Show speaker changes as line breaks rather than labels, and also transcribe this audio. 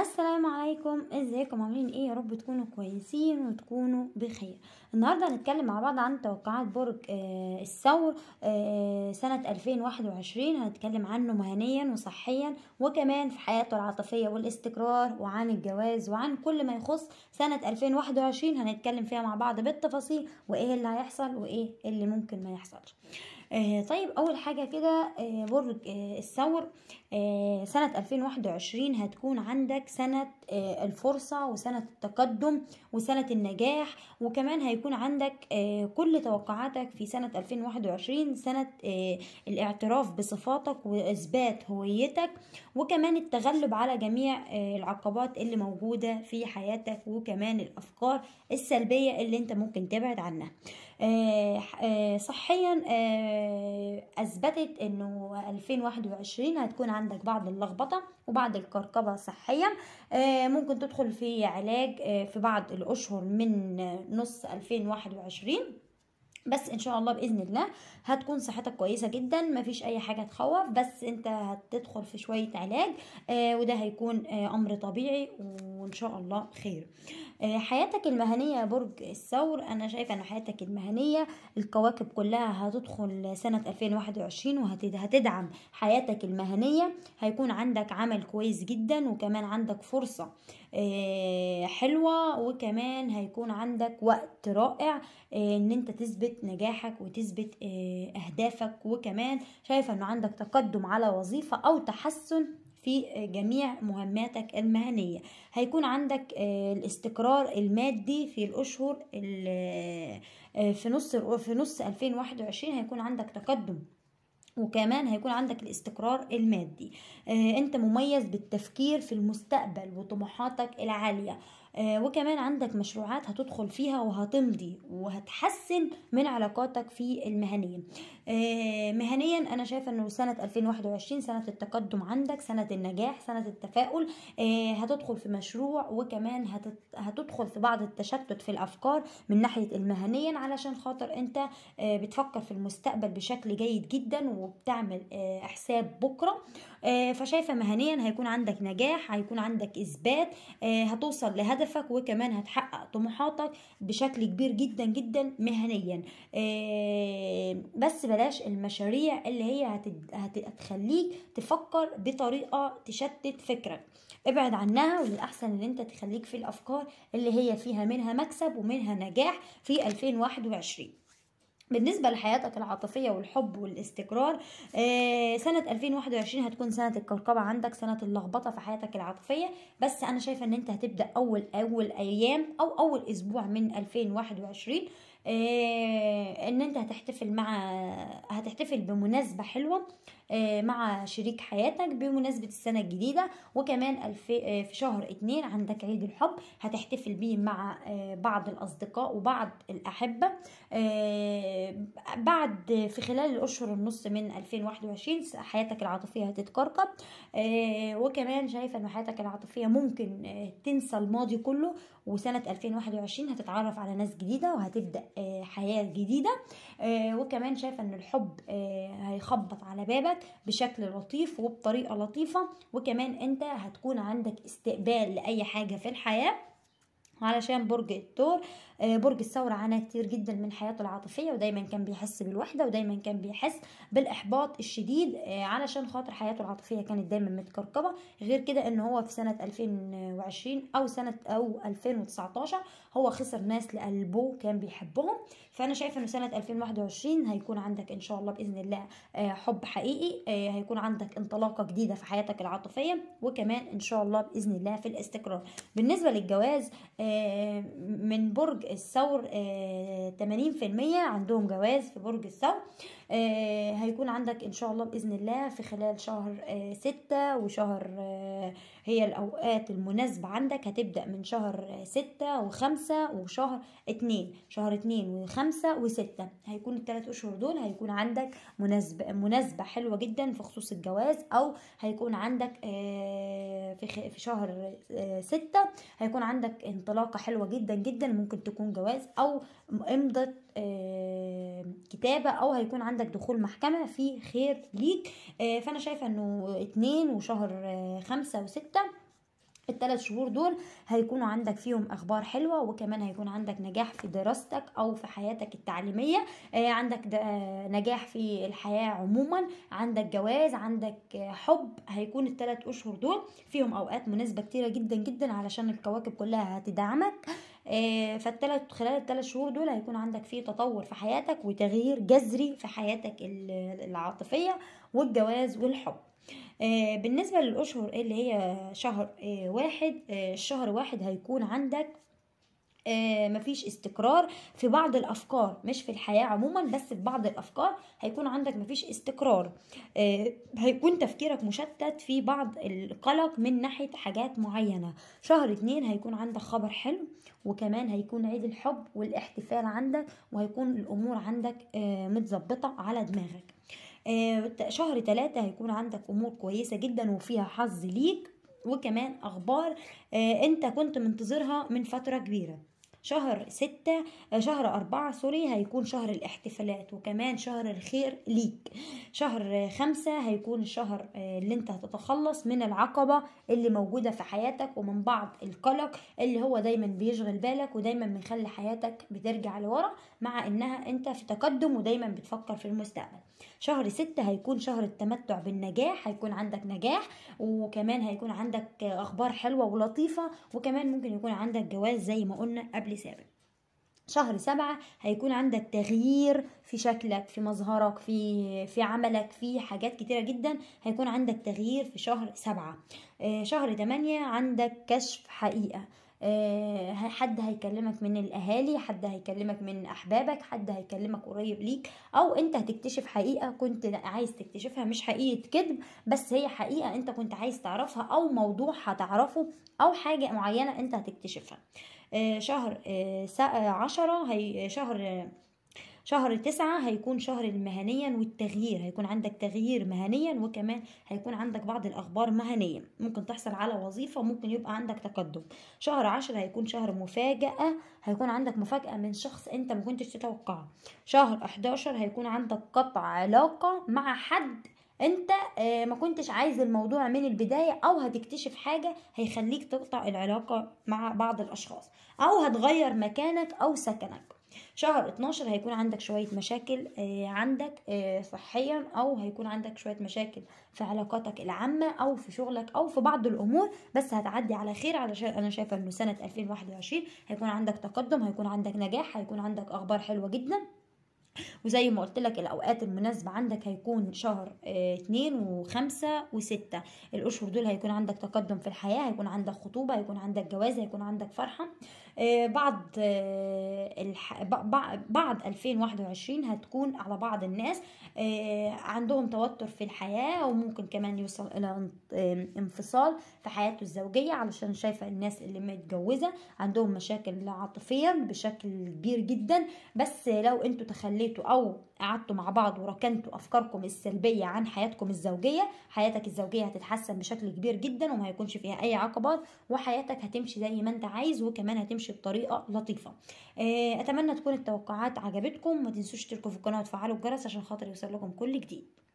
السلام عليكم ازيكم عاملين ايه يا رب تكونوا كويسين وتكونوا بخير النهارده هنتكلم مع بعض عن توقعات برج آه الثور آه سنه 2021 هنتكلم عنه مهنيا وصحيا وكمان في حياته العاطفيه والاستقرار وعن الجواز وعن كل ما يخص سنه 2021 هنتكلم فيها مع بعض بالتفاصيل وايه اللي هيحصل وايه اللي ممكن ما يحصلش آه طيب اول حاجه كده آه، برج آه، الثور آه، سنة 2021 هتكون عندك سنة آه، الفرصة وسنة التقدم وسنة النجاح وكمان هيكون عندك آه، كل توقعاتك في سنة 2021 سنة الاعتراف بصفاتك وإثبات هويتك وكمان التغلب على جميع العقبات اللي موجودة في حياتك وكمان الأفكار السلبية اللي انت ممكن تبعد عنها صحيا أثبتت أنه 2021 هتكون عندك بعض اللخبطة وبعض الكركبة صحيا آه، ممكن تدخل في علاج آه، في بعض الأشهر من آه، نص 2021 بس ان شاء الله باذن الله هتكون صحتك كويسه جدا مفيش اي حاجه تخوف بس انت هتدخل في شويه علاج آه وده هيكون آه امر طبيعي وان شاء الله خير آه حياتك المهنيه يا برج الثور انا شايفه ان حياتك المهنيه الكواكب كلها هتدخل سنه 2021 وهتدعم حياتك المهنيه هيكون عندك عمل كويس جدا وكمان عندك فرصه آه، حلوة وكمان هيكون عندك وقت رائع آه، ان انت تثبت نجاحك وتثبت آه، اهدافك وكمان شايفة انه عندك تقدم على وظيفة او تحسن في جميع مهماتك المهنية هيكون عندك الاستقرار المادي في الأشهر في نص في نص 2021 هيكون عندك تقدم وكمان هيكون عندك الاستقرار المادي آه انت مميز بالتفكير في المستقبل وطموحاتك العاليه آه، وكمان عندك مشروعات هتدخل فيها وهتمضي وهتحسن من علاقاتك في المهنية آه، مهنيا أنا شايفة أنه سنة 2021 سنة التقدم عندك سنة النجاح سنة التفاؤل آه، هتدخل في مشروع وكمان هتدخل في بعض التشتت في الأفكار من ناحية المهنيا علشان خاطر أنت بتفكر في المستقبل بشكل جيد جدا وبتعمل حساب بكرة آه، فشايفه مهنيا هيكون عندك نجاح هيكون عندك اثبات آه، هتوصل لهدفك وكمان هتحقق طموحاتك بشكل كبير جدا جدا مهنيا آه، بس بلاش المشاريع اللي هي هتخليك تفكر بطريقه تشتت فكرك ابعد عنها والاحسن ان انت تخليك في الافكار اللي هي فيها منها مكسب ومنها نجاح في 2021 بالنسبة لحياتك العاطفية والحب والاستقرار آه، سنة 2021 هتكون سنة الكركبة عندك سنة اللخبطة في حياتك العاطفية بس أنا شايفة إن أنت هتبدأ أول أول أيام أو أول أسبوع من 2021 آه، ان انت هتحتفل مع هتحتفل بمناسبه حلوه آه، مع شريك حياتك بمناسبة السنة الجديدة وكمان آه، في شهر اتنين عندك عيد الحب هتحتفل بيه مع آه، بعض الأصدقاء وبعض الأحبة بعد في خلال الأشهر النص من 2021 حياتك العاطفية هتتكركب وكمان شايفة أن حياتك العاطفية ممكن تنسى الماضي كله وسنة 2021 هتتعرف على ناس جديدة وهتبدأ حياة جديدة وكمان شايفة أن الحب هيخبط على بابك شغلك بشكل لطيف وبطريقه لطيفه وكمان انت هتكون عندك استقبال لاي حاجه في الحياه علشان برج الثور آه، برج الثورة عانى كتير جدا من حياته العاطفية ودايما كان بيحس بالوحدة ودايما كان بيحس بالإحباط الشديد آه، علشان خاطر حياته العاطفية كانت دايما متكركبة غير كده ان هو في سنة 2020 او سنة او 2019 هو خسر ناس لقلبه كان بيحبهم فانا شايفة انه سنة 2021 هيكون عندك ان شاء الله بإذن الله آه، حب حقيقي هيكون عندك انطلاقة جديدة في حياتك العاطفية وكمان ان شاء الله بإذن الله في الاستقرار بالنسبة للجواز من برج برج الثور 80% آه، عندهم جواز في برج الثور آه، هيكون عندك ان شاء الله باذن الله في خلال شهر آه، ستة وشهر هي الأوقات المناسبة عندك هتبدأ من شهر ستة وخمسة وشهر اتنين شهر اتنين وخمسة وستة هيكون التلات أشهر دول هيكون عندك مناسبة مناسبة حلوة جدا في خصوص الجواز أو هيكون عندك آه، في في شهر آه، ستة هيكون عندك انطلاقة حلوة جدا جدا ممكن تكون جواز أو إمضة كتابه او هيكون عندك دخول محكمه في خير ليك آه، فانا شايفه انه اتنين وشهر آه، خمسة وستة الثلاث شهور دول هيكونوا عندك فيهم اخبار حلوه وكمان هيكون عندك نجاح في دراستك او في حياتك التعليميه آه، عندك نجاح في الحياه عموما عندك جواز عندك حب هيكون الثلاث اشهر دول فيهم اوقات مناسبه كتيره جدا جدا علشان الكواكب كلها هتدعمك آه، فالتلات خلال الثلاث شهور دول هيكون عندك فيه تطور في حياتك وتغيير جذري في حياتك العاطفيه والجواز والحب آه، بالنسبه للاشهر اللي هي شهر آه، واحد الشهر واحد هيكون عندك آه، مفيش استقرار في بعض الافكار مش في الحياه عموما بس في بعض الافكار هيكون عندك مفيش استقرار آه، هيكون تفكيرك مشتت في بعض القلق من ناحيه حاجات معينه شهر اتنين هيكون عندك خبر حلو وكمان هيكون عيد الحب والاحتفال عندك وهيكون الامور عندك آه، متظبطه على دماغك شهر تلاتة هيكون عندك امور كويسه جدا وفيها حظ ليك وكمان اخبار انت كنت منتظرها من فتره كبيره شهر ستة آه، شهر أربعة سوري هيكون شهر الاحتفالات وكمان شهر الخير ليك شهر خمسة هيكون الشهر آه، اللي انت هتتخلص من العقبة اللي موجودة في حياتك ومن بعض القلق اللي هو دايما بيشغل بالك ودايما بيخلي حياتك بترجع لورا مع انها انت في تقدم ودايما بتفكر في المستقبل شهر ستة هيكون شهر التمتع بالنجاح هيكون عندك نجاح وكمان هيكون عندك أخبار حلوة ولطيفة وكمان ممكن يكون عندك جواز زي ما قلنا قبل سابق شهر سبعة هيكون عندك تغيير في شكلك في مظهرك في في عملك في حاجات كتيرة جدا هيكون عندك تغيير في شهر سبعة آه، شهر تمانية عندك كشف حقيقة آه، حد هيكلمك من الاهالي حد هيكلمك من احبابك حد هيكلمك قريب ليك او انت هتكتشف حقيقه كنت عايز تكتشفها مش حقيقه كذب بس هي حقيقه انت كنت عايز تعرفها او موضوع هتعرفه او حاجه معينه انت هتكتشفها آه، شهر آه، عشرة هي شهر شهر تسعة هيكون شهر المهنيا والتغيير هيكون عندك تغيير مهنيا وكمان هيكون عندك بعض الأخبار مهنية ممكن تحصل على وظيفة ممكن يبقى عندك تقدم شهر عشر هيكون شهر مفاجأة هيكون عندك مفاجأة من شخص أنت ما كنتش تتوقعه شهر 11 هيكون عندك قطع علاقة مع حد انت آه، ما كنتش عايز الموضوع من البداية او هتكتشف حاجة هيخليك تقطع العلاقة مع بعض الاشخاص او هتغير مكانك او سكنك شهر 12 هيكون عندك شويه مشاكل آه، عندك آه، صحيا او هيكون عندك شويه مشاكل في علاقاتك العامه او في شغلك او في بعض الامور بس هتعدي على خير علشان انا شايفه انه سنه 2021 هيكون عندك تقدم هيكون عندك نجاح هيكون عندك اخبار حلوه جدا وزي ما قلت لك الاوقات المناسبه عندك هيكون شهر آه، اتنين وخمسة وستة الاشهر دول هيكون عندك تقدم في الحياه هيكون عندك خطوبه هيكون عندك جواز هيكون عندك فرحه بعد بعد 2021 هتكون على بعض الناس آه، عندهم توتر في الحياة وممكن كمان يوصل إلى انفصال في حياته الزوجية علشان شايفة الناس اللي متجوزة عندهم مشاكل عاطفية بشكل كبير جدا بس لو انتوا تخليتوا أو قعدتوا مع بعض وركنتوا افكاركم السلبيه عن حياتكم الزوجيه حياتك الزوجيه هتتحسن بشكل كبير جدا وما هيكونش فيها اي عقبات وحياتك هتمشي زي ما انت عايز وكمان هتمشي بطريقه لطيفه آه، اتمنى تكون التوقعات عجبتكم ما تنسوش تشتركوا في القناه وتفعلوا الجرس عشان خاطر يوصل لكم كل جديد